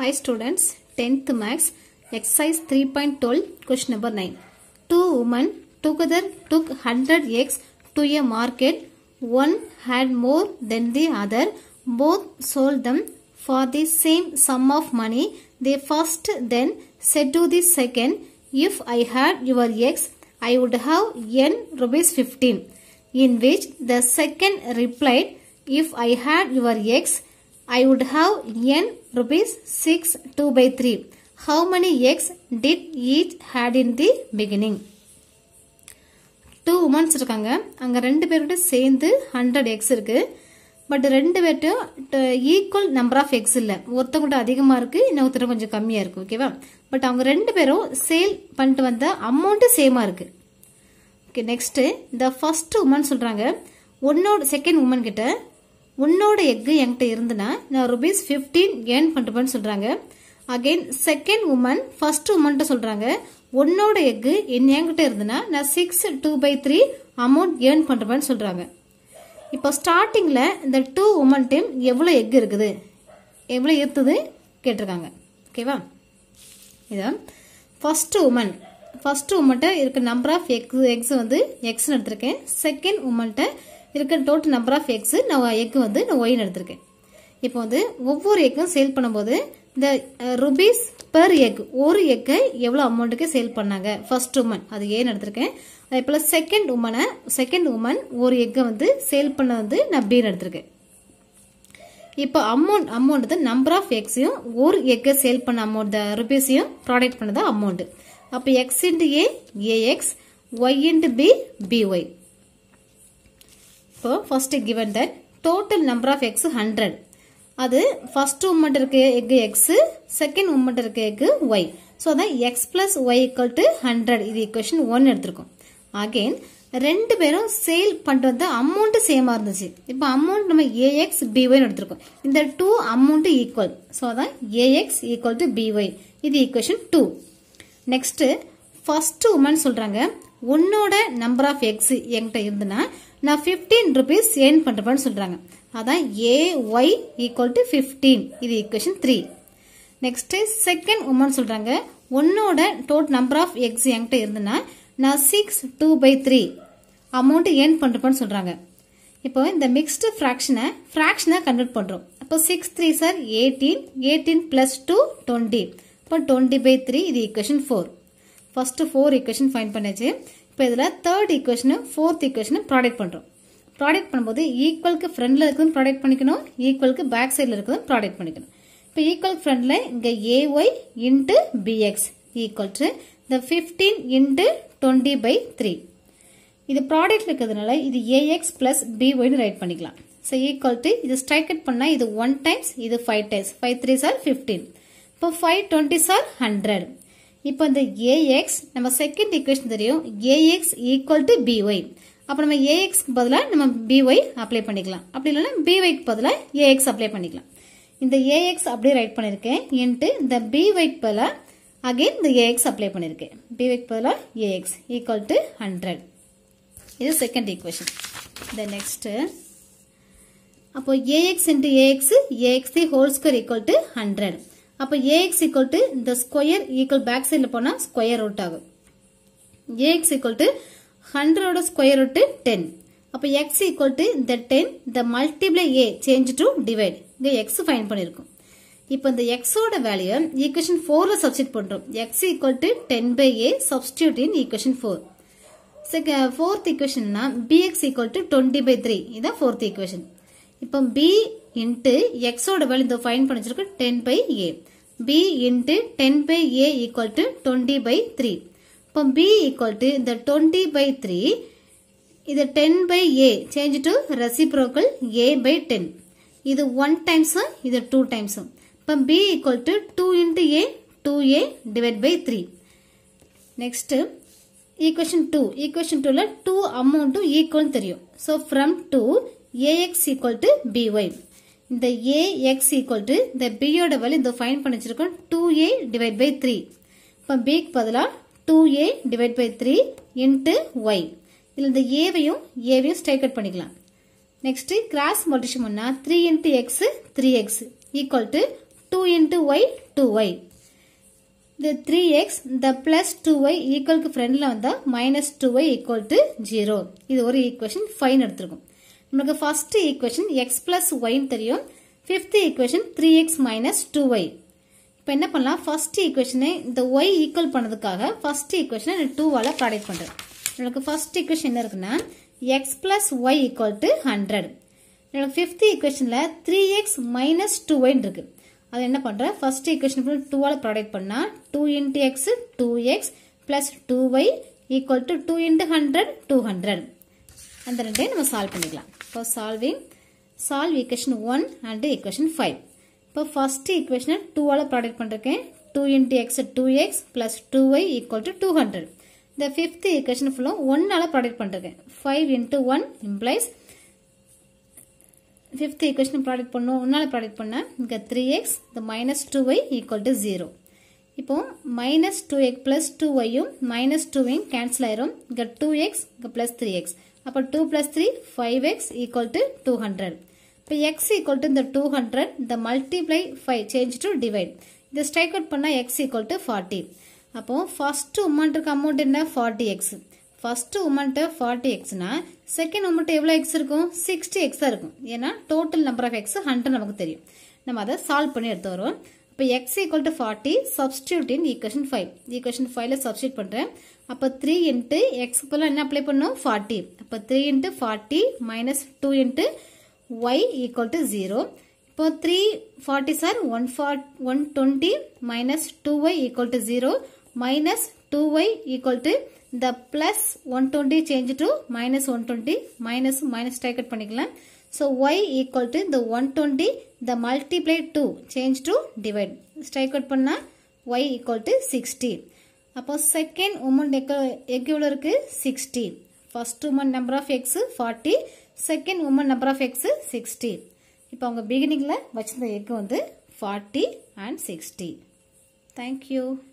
Hi students, 10th max exercise 3.12 question number 9. Two women together took 100 eggs to a market. One had more than the other. Both sold them for the same sum of money. The first then said to the second, If I had your eggs, I would have n rupees 15. In which the second replied, If I had your eggs, I would have n rupees 6 2 by 3. How many eggs did each had in the beginning? Two womens இருக்காங்க அங்கே ரெண்டு பேருடைய சேர்ந்து hundred X இருக்குது but ரெண்டு பேர்கிட்ட equal number of X இல்லை ஒருத்தவங்கள்ட்ட அதிகமாக இருக்குது இன்னொருத்தர் கொஞ்சம் கம்மியாக இருக்குது ஓகேவா பட் அவங்க ரெண்டு பேரும் சேல் பண்ணிட்டு வந்த அமௌண்ட்டு சேமாக இருக்குது ஓகே நெக்ஸ்ட்டு இந்த ஃபஸ்ட்டு உமன் சொல்கிறாங்க ஒன்னோட செகண்ட் உமன் கிட்ட உன்னோட எக்கு என்கிட்ட இருந்துன்னா நான் ருபீஸ் ஃபிஃப்டீன் ஏர்ன் பண்ணுறேன்னு சொல்கிறாங்க அகெயின் செகண்ட் உமன் ஃபர்ஸ்ட் உமன்ட்ட சொல்கிறாங்க உன்னோட எக்கு என் என்கிட்ட இருந்துன்னா நான் six two by three amount earn பண்ணுறேன்னு சொல்கிறாங்க இப்போ ஸ்டார்டிங்கில் இந்த டூ உமன் டீம் எவ்வளோ எக் இருக்குது எவ்வளோ இருக்குது கேட்டிருக்காங்க ஓகேவா இதான் ஃபஸ்ட்டு உமன் ஃபஸ்ட்டு உமன்கிட்ட இருக்க நம்பர் ஆஃப் எக்ஸ் எக்ஸ் வந்து எக்ஸ்னு எடுத்திருக்கேன் செகண்ட் உமன்கிட்ட இருக்கிற டோட்டல் நம்பர் ஆஃப் எக்ஸ் நான் எக்கு வந்து நான் ஒயின்னு எடுத்திருக்கேன் இப்போ வந்து ஒவ்வொரு எக்கும் சேல் பண்ணும்போது இந்த ருபீஸ் பெர் எக் ஒரு எக்கை எவ்வளோ அமௌண்ட்டுக்கு சேல் பண்ணாங்க ஃபர்ஸ்ட் உமன் அது ஏன்னு எடுத்திருக்கேன் அதே போல் செகண்ட் உமனை செகண்ட் உமன் ஒரு எக்கை வந்து சேல் பண்ண வந்து நான் பீன் எடுத்திருக்கேன் இப்போ அமௌண்ட் அமௌண்ட் வந்து நம்பர் ஆஃப் எக்ஸையும் ஒரு எக்கை சேல் பண்ண அமௌண்ட் ருபீஸையும் ப்ராடக்ட் பண்ணதான் அமௌண்ட்டு அப்போ x into a a x y into b b y இப்போ first given that total number of X hundred அது ஃபர்ஸ்ட் உமண்ட் இருக்க எக்கு எக்ஸ் செகண்ட் உமண்ட் இருக்க எக்கு ஒய் ஸோ அதான் x plus y equal to hundred இது கொஷின் ஒன் எடுத்திருக்கோம் again ரெண்டு பேரும் சேல் பண்ணிட்டு வந்த அமௌண்ட்டு சேமாக இருந்துச்சு இப்போ அமௌண்ட் நம்ம ஏஎக்ஸ் பிஒய்னு எடுத்திருக்கோம் இந்த டூ அமௌண்ட்டு ஈக்குவல் ஸோ அதான் ஏஎக்ஸ் ஈக்குவல் டு பிஒய் இது equation two next first woman சொல்கிறாங்க உன்னோட நம்பர் ஆஃப் எக்ஸ் என்கிட்ட இருந்துன்னா நான் ஃபிஃப்டீன் ருபீஸ் ஏர்ன் பண்ணுறேன்னு சொல்கிறாங்க அதான் ஏஒய் ஈக்குவல் டு ஃபிஃப்டீன் இது equation three next second woman சொல்கிறாங்க ஒன்னோட டோட் நம்பர் ஆஃப் எக்ஸ் என்கிட்ட இருந்துன்னா நான் six two by three amount earn பண்ணுறப்பன்னு சொல்கிறாங்க இப்போ இந்த மிக்ஸ்டு ஃப்ராக்ஷனை ஃப்ராக்ஷனாக கன்வெர்ட் பண்ணுறோம் அப்போ சிக்ஸ் த்ரீ சார் eighteen eighteen plus two twenty இப்போ டுவெண்ட்டி பை த்ரீ இது equation four first four equation find பண்ணாச்சு இப்போ இதில் தேர்ட் ஈக்குவேஷனும் ஃபோர்த் ஈக்குவேஷனும் ப்ராடக்ட் பண்ணுறோம் ப்ராடக்ட் பண்ணும்போது ஈக்குவலுக்கு ஃப்ரண்டில் இருக்கிறதும் ப்ராடக்ட் பண்ணிக்கணும் ஈக்குவலுக்கு பேக் சைடில் இருக்கிறதும் ப்ராடக்ட் பண்ணிக்கணும் இப்போ ஈக்குவல் ஃப்ரெண்டில் இங்கே a y into b x equal to இந்த fifteen into twenty by three இது ப்ராடக்ட் இருக்கிறதுனால இது ஏஎக்ஸ் பிளஸ் பிஒய்னு ரைட் பண்ணிக்கலாம் ஸோ ஈக்குவல் டு இது ஸ்ட்ரைக் அட் பண்ணால் இது ஒன் டைம்ஸ் இது ஃபைவ் டைம்ஸ் ஃபைவ் த்ரீ சார் ஃபிஃப்டீன் இப்போ ஃபைவ் டுவெண்ட்டி சார் ஹண்ட்ரட் இப்போ இந்த ஏஎக்ஸ் நம்ம செகண்ட் ஈக்குவேஷன் தெரியும் ஏஎக்ஸ் ஈக்குவல் டு பிஒய் அப்போ நம்ம ஏஎக்ஸ்க்கு பதிலாக நம்ம பிஒய் அப்ளை பண்ணிக்கலாம் அப்படி இல்லைன்னா பிஒய்க்கு பதிலாக ஏஎக்ஸ் அப்ளை பண்ணிக்கலாம் இந்த ஏஎக்ஸ் அப்படியே ரைட் பண்ணியிருக்கேன் இன்ட்டு இந்த பிஒய்க்கு பதிலாக அகெயின் இந்த ஏஎக்ஸ் அப்ளை பண்ணியிருக்கேன் பிஒய்க்கு பதிலாக ஏஎக்ஸ் ஈக்குவல் டு ஹண்ட்ரட் இது செகண்ட் ஈக்குவேஷன் த நெக்ஸ்ட்டு அப்போ a x into a x a x the whole square equal to hundred அப்போ ஏஎக்ஸ் ஈக்குவல் டு இந்த ஸ்கொயர் ஈக்குவல் பேக் சைடில் போனால் ஸ்கொயர் ரூட் ஆகும் ஏஎக்ஸ் ஈக்குவல் டு ஹண்ட்ரடோட ஸ்கொயர் ரூட்டு டென் அப்போ x equal to இந்த ten இந்த multiply a change to divide இங்கே எக்ஸ் ஃபைன் பண்ணியிருக்கோம் இப்போ இந்த எக்ஸோட வேல்யூ ஈக்குவேஷன் ஃபோரில் சப்ஸ்டியூட் பண்ணுறோம் x equal to ten by a substitute in equation four second fourth ஈக்குவேஷன்னா b x equal to twenty by three இதுதான் ஃபோர்த் ஈக்குவேஷன் இப்போ பி இன்ட்டு எக்ஸோட வேல்யூ இந்த ஃபைன் பண்ணிச்சிருக்கு ten by a b into ten by a equal to twenty by three இப்போ b equal to இந்த twenty by three இது ten by a change to reciprocal a by ten இது one டைம்ஸும் இது two டைம்ஸும் இப்போ b equal to two into a two A divide by three next equation two equation டூவில் two அமௌண்ட்டும் equal தெரியும் so from two a x equal to b y இந்த a X equal to இந்த பியோட வேல்யூ இந்த ஃபைன் பண்ணி வச்சிருக்கோம் two A divide by three இப்போ பிக்கு பதிலாக two A divide by three into Y இதில் இந்த ஏவையும் ஏவையும் ஸ்ட்ரைக் அவுட் பண்ணிக்கலாம் நெக்ஸ்ட் கிராஸ் மொட்டிஷன் பண்ணால் three into X three X equal to two into Y two Y இந்த த்ரீ எக்ஸ் இந்த பிளஸ் டூ ஒய் ஈக்குவலுக்கு ஃப்ரெண்டில் வந்தால் minus two Y equal to zero இது ஒரு ஈக்குவேஷன் ஃபைன் எடுத்திருக்கும் நமக்கு ஃபர்ஸ்ட் ஈக்குவேஷன் எக்ஸ் பிளஸ் ஒய்ன்னு தெரியும் fifth equation three X minus two Y இப்போ என்ன பண்ணலாம் ஃபர்ஸ்ட் ஈக்குவேஷனை இந்த ஒய் ஈக்குவல் பண்ணதுக்காக ஃபர்ஸ்ட் ஈக்குவேஷனை டூவால் ப்ராடக்ட் பண்ணுறேன் நம்மளுக்கு ஃபர்ஸ்ட் ஈக்குவேஷன் என்ன இருக்குன்னா X plus Y equal to hundred என்னோட ஃபிஃப்த் ஈக்குவேஷனில் த்ரீ எக்ஸ் மைனஸ் டூ இருக்கு அது என்ன பண்ணுறேன் ஃபர்ஸ்ட் ஈக்குவேஷன் ஃபுல் டூவால் ப்ராடக்ட் பண்ணால் two into X two X plus two Y equal to two into hundred two hundred அந்த ரெண்டையும் நம்ம சால்வ் பண்ணிக்கலாம் இப்போ solving solve equation one and equation five இப்போ ஃபஸ்ட்டு ஈக்குவேஷனை டூவால் ப்ராடக்ட் பண்ணிருக்கேன் two into X two X plus two Y equal to two hundred இந்த ஃபிஃப்த் ஈக்குவேஷன் ஃபுல்லாக ஒன்னால் ப்ராடக்ட் பண்ணிருக்கேன் five into one implies fifth equation product பண்ணும் ஒன்னால் ப்ராடக்ட் பண்ணால் இங்கே த்ரீ எக்ஸ் இந்த minus two Y equal to zero இப்போ minus two X plus two ஒய்யும் மைனஸ் டூவையும் கேன்சல் ஆயிரும் இங்கே டூ எக்ஸ் இங்கே ப்ளஸ் த்ரீ எக்ஸ் அப்போ two plus three five X equal to two hundred இப்போ எக்ஸ் ஈக்குவல் டு இந்த டூ ஹண்ட்ரட் இந்த multiply five change to divide இந்த ஸ்ட்ரைக் அவுட் பண்ணால் எக்ஸ் ஈக்குவல் டு ஃபார்ட்டி அப்போ ஃபர்ஸ்ட் உமன்ட்டுக்கு amount என்ன forty X first amount forty எக்ஸ்னா second amount எவ்வளோ எக்ஸ் இருக்கும் சிக்ஸ்டி எக்ஸ் இருக்கும் ஏன்னா total number of X hundred நமக்கு தெரியும் நம்ம அதை சால்வ் பண்ணி எடுத்து வருவோம் இப்போ X equal to forty substitute in equation five equation 5ல substitute பண்ணுறேன் அப்போ த்ரீ இன்ட்டு x பதிலாக என்ன அப்ளை பண்ணும் ஃபார்ட்டி அப்போ three into forty minus two into Y equal to zero இப்போ த்ரீ ஃபார்ட்டி சார் one minus one equal minus two Y equal equal zero minus two Y change to minus 120 one twenty strike to minus one twenty minus minus டைக்கட் பண்ணிக்கலாம் so Y equal to one the multiply 2 change to divide strike out பண்ணா y equal to 60 அப்போ second woman egg எவ்வளோ இருக்கு 60 first woman number of x 40 second woman number of eggs 60 இப்போ அவங்க beginningல வச்சிருந்த egg வந்து 40 and 60 thank you